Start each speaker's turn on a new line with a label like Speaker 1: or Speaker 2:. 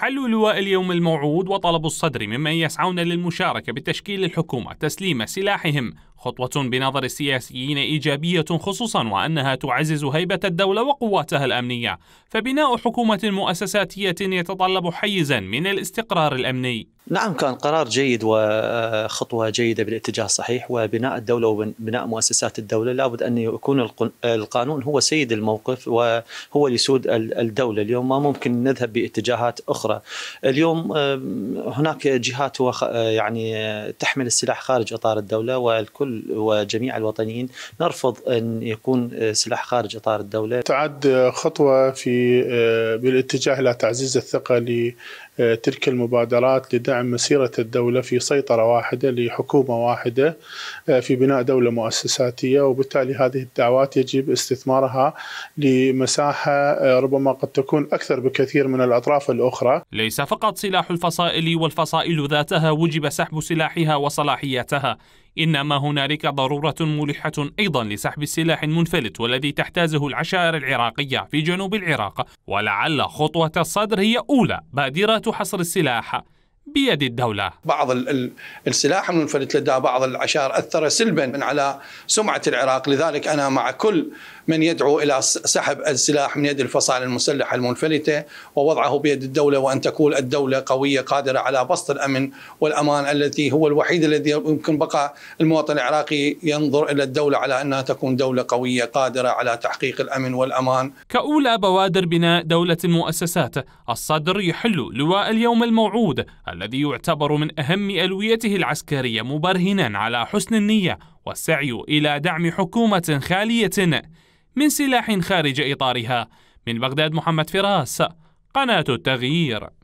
Speaker 1: حلوا لواء اليوم الموعود وطلب الصدر ممن يسعون للمشاركة بتشكيل الحكومة تسليم سلاحهم خطوة بنظر السياسيين إيجابية خصوصا وأنها تعزز هيبة الدولة وقواتها الأمنية فبناء حكومة مؤسساتية يتطلب حيزا من الاستقرار الأمني
Speaker 2: نعم كان قرار جيد وخطوة جيدة بالاتجاه الصحيح وبناء الدولة وبناء مؤسسات الدولة لابد أن يكون القانون هو سيد الموقف وهو اللي يسود الدولة اليوم ما ممكن نذهب باتجاهات أخرى اليوم هناك جهات يعني تحمل السلاح خارج إطار الدولة والكل وجميع الوطنيين نرفض أن يكون
Speaker 3: سلاح خارج إطار الدولة تعد خطوة في آه، بالاتجاه إلى تعزيز الثقة لتلك المبادرات لدعم عن مسيرة الدولة في سيطرة واحدة لحكومة واحدة آه، في بناء دولة مؤسساتية وبالتالي هذه الدعوات يجب استثمارها لمساحة آه، ربما قد تكون أكثر بكثير من الأطراف الأخرى
Speaker 1: ليس فقط سلاح الفصائل والفصائل ذاتها وجب سحب سلاحها وصلاحياتها إنما هنالك ضرورة ملحة أيضا لسحب السلاح المنفلت والذي تحتازه العشائر العراقية في جنوب العراق ولعل خطوة الصدر
Speaker 4: هي أولى بادرة حصر السلاح بيد الدولة بعض السلاح المنفلت لدى بعض العشائر أثر سلبا على سمعة العراق لذلك أنا مع كل من يدعو إلى سحب السلاح من يد الفصائل المسلحة المنفلتة ووضعه بيد الدولة وأن تكون الدولة قوية قادرة على بسط الأمن والأمان الذي هو الوحيد الذي يمكن بقى المواطن العراقي ينظر إلى الدولة على أنها تكون دولة قوية قادرة على تحقيق الأمن والأمان
Speaker 1: كأولى بوادر بناء دولة المؤسسات الصدر يحل لواء اليوم الموعود والذي يعتبر من أهم ألويته العسكرية مبرهنا على حسن النية والسعي إلى دعم حكومة خالية من سلاح خارج إطارها من بغداد محمد فراس قناة التغيير